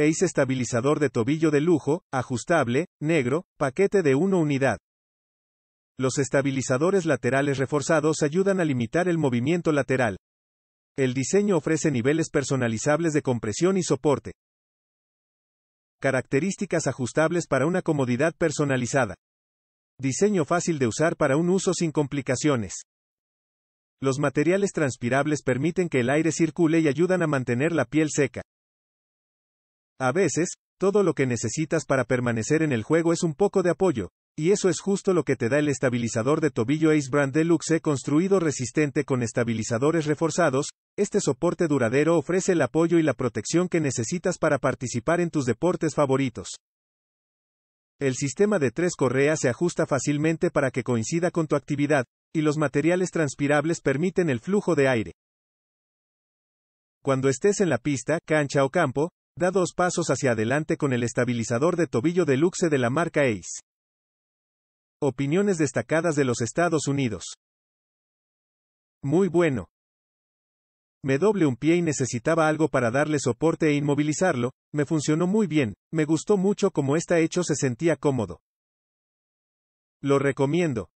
Ace estabilizador de tobillo de lujo, ajustable, negro, paquete de 1 unidad. Los estabilizadores laterales reforzados ayudan a limitar el movimiento lateral. El diseño ofrece niveles personalizables de compresión y soporte. Características ajustables para una comodidad personalizada. Diseño fácil de usar para un uso sin complicaciones. Los materiales transpirables permiten que el aire circule y ayudan a mantener la piel seca. A veces, todo lo que necesitas para permanecer en el juego es un poco de apoyo, y eso es justo lo que te da el estabilizador de tobillo Ace Brand Deluxe construido resistente con estabilizadores reforzados, este soporte duradero ofrece el apoyo y la protección que necesitas para participar en tus deportes favoritos. El sistema de tres correas se ajusta fácilmente para que coincida con tu actividad, y los materiales transpirables permiten el flujo de aire. Cuando estés en la pista, cancha o campo, da dos pasos hacia adelante con el estabilizador de tobillo de de la marca Ace. Opiniones destacadas de los Estados Unidos. Muy bueno. Me doble un pie y necesitaba algo para darle soporte e inmovilizarlo, me funcionó muy bien, me gustó mucho como está hecho se sentía cómodo. Lo recomiendo.